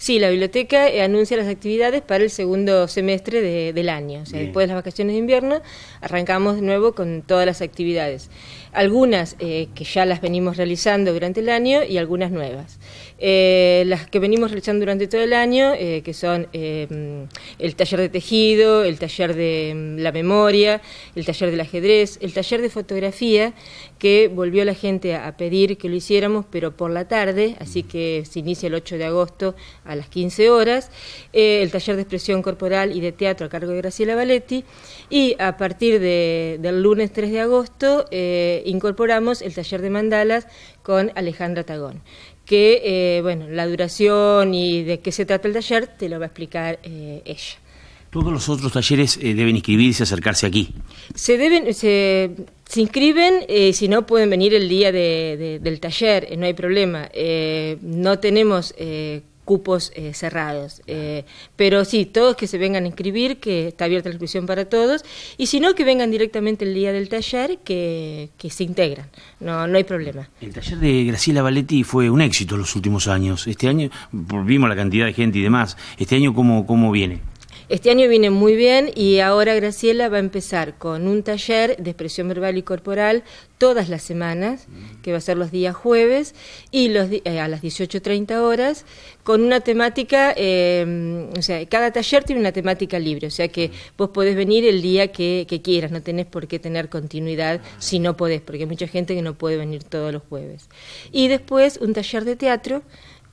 Sí, la biblioteca eh, anuncia las actividades para el segundo semestre del año. después de las vacaciones de invierno arrancamos de nuevo con todas las actividades. Algunas eh, que ya las venimos realizando durante el año y algunas nuevas. Eh, las que venimos realizando durante todo el año, que son mm, el taller de tejido, el taller de mm, la memoria, el taller del ajedrez, el taller de fotografía, que volvió la gente a pedir que lo hiciéramos, pero por la tarde, así que se inicia el 8 de agosto a las 15 horas, eh, el taller de expresión corporal y de teatro a cargo de Graciela Valetti, y a partir del lunes 3 de agosto eh, incorporamos el taller de mandalas con Alejandra Tagón que, eh, bueno, la duración y de qué se trata el taller te lo va a explicar ella. ¿Todos los otros talleres deben inscribirse, y acercarse aquí? Se deben, se, inscriben, si no pueden venir el día del taller, no hay problema. no tenemos cupos eh, cerrados. Eh, pero sí, todos que se vengan a inscribir, que está abierta la inscripción para todos, y si no, que vengan directamente el día del taller, que, que se integran, no, no hay problema. El taller de Graciela Valetti fue un éxito en los últimos años. Este año vimos la cantidad de gente y demás. Este año, ¿cómo, cómo viene? Este año viene muy bien y ahora Graciela va a empezar con un taller de expresión verbal y corporal todas las semanas, mm. que va a ser los días jueves y los, eh, a las 18.30 horas, con una temática, em, o sea, cada taller tiene una temática libre, o sea que vos podés venir el día que quieras, no tenés por qué tener continuidad si no podés, porque hay mucha gente que no puede venir todos los jueves. Y después un taller de teatro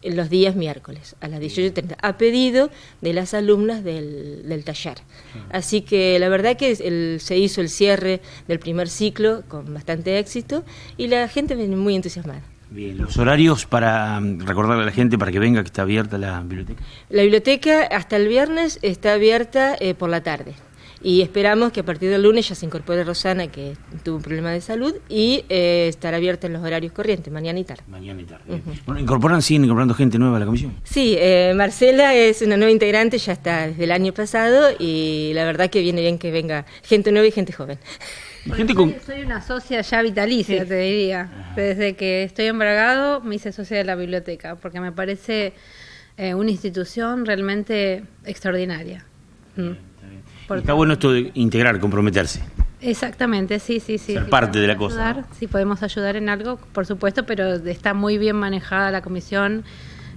eh, los días miércoles a las 18.30, a pedido de las alumnas del, del taller. Ah. Así que la verdad que se hizo el cierre del primer ciclo con bastante éxito y la gente viene muy entusiasmada. Bien, los horarios para mm, recordarle a la gente para que venga que está abierta la biblioteca. La biblioteca hasta el viernes está abierta eh, por la tarde y esperamos que a partir del lunes ya se incorpore Rosana, que tuvo un problema de salud, y eh, estará abierta en los horarios corrientes, mañana y tarde. Mañana y tarde. Bueno, ¿incorporan, siguen incorporando gente nueva a la comisión? Sí, eh, Marcela es una nueva integrante, ya está desde el año pasado, y la verdad que viene bien que venga gente nueva y gente joven. soy, una socia ya vitalicia, te diría. Desde que estoy embragado me hice socia de la biblioteca, porque me parece eh, una institución realmente extraordinaria. Mm. Está bueno esto de integrar, comprometerse. Exactamente, sí, sí, sí. Ser parte de la cosa. Si podemos ayudar en algo, por supuesto, pero está muy bien manejada la comisión.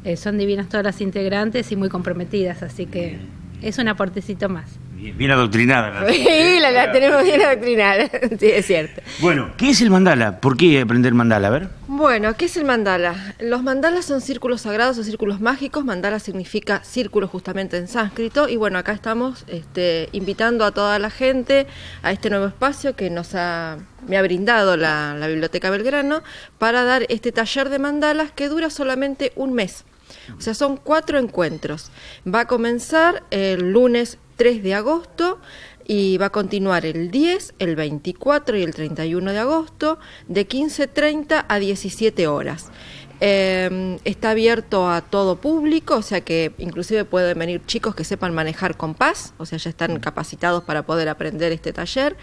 Eh, son divinas todas las integrantes y muy comprometidas, así que es un aportecito más. Bien, adoctrinada. sí, la, eh, tenemos bien eh, adoctrinada, es cierto. Bueno, ¿qué es el mandala? ¿Por qué aprender mandala? A ver. Bueno, ¿qué es el mandala? Los mandalas son círculos sagrados o círculos mágicos. Mandala significa círculo justamente en sánscrito. Y bueno, acá estamos este, invitando a toda la gente a este nuevo espacio que nos ha, me ha brindado la Biblioteca Belgrano para dar este taller de mandalas que dura solamente un mes. O sea, son cuatro encuentros. Va a comenzar el lunes 3 de agosto y va a continuar el 10, el 24 y el 31 de agosto de 15.30 a 17 horas. Em, está abierto a todo público, o sea que inclusive pueden venir chicos que sepan manejar compás, o sea, ya están capacitados para poder aprender este taller.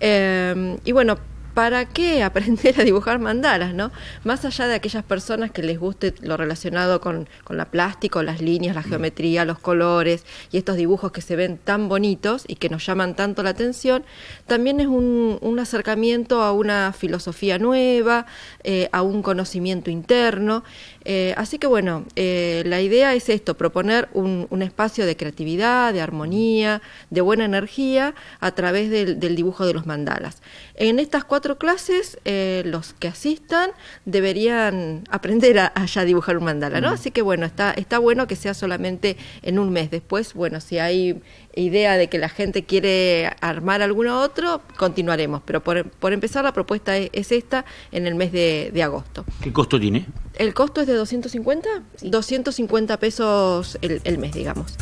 Em, y bueno, ¿para qué aprender a dibujar mandalas, no? Más allá de aquellas personas que les guste lo relacionado con, la plástica, las líneas, la geometría, los colores y estos dibujos que se ven tan bonitos y que nos llaman tanto la atención, también es un, acercamiento a una filosofía nueva, eh, a un conocimiento interno. Eh, así que bueno, eh, la idea es esto, proponer un, espacio de creatividad, de armonía, de buena energía a través del, del dibujo de los mandalas. En estas cuatro clases, eh, los que asistan deberían aprender a, ya dibujar un mandala, ¿no? Mm. Así que bueno, está, está bueno que sea solamente en un mes. Después, bueno, si hay idea de que la gente quiere armar alguno otro, continuaremos. Pero por, por empezar, la propuesta es, esta en el mes de, agosto. ¿Qué costo tiene? El costo es de 250, 250 pesos el, el mes, digamos.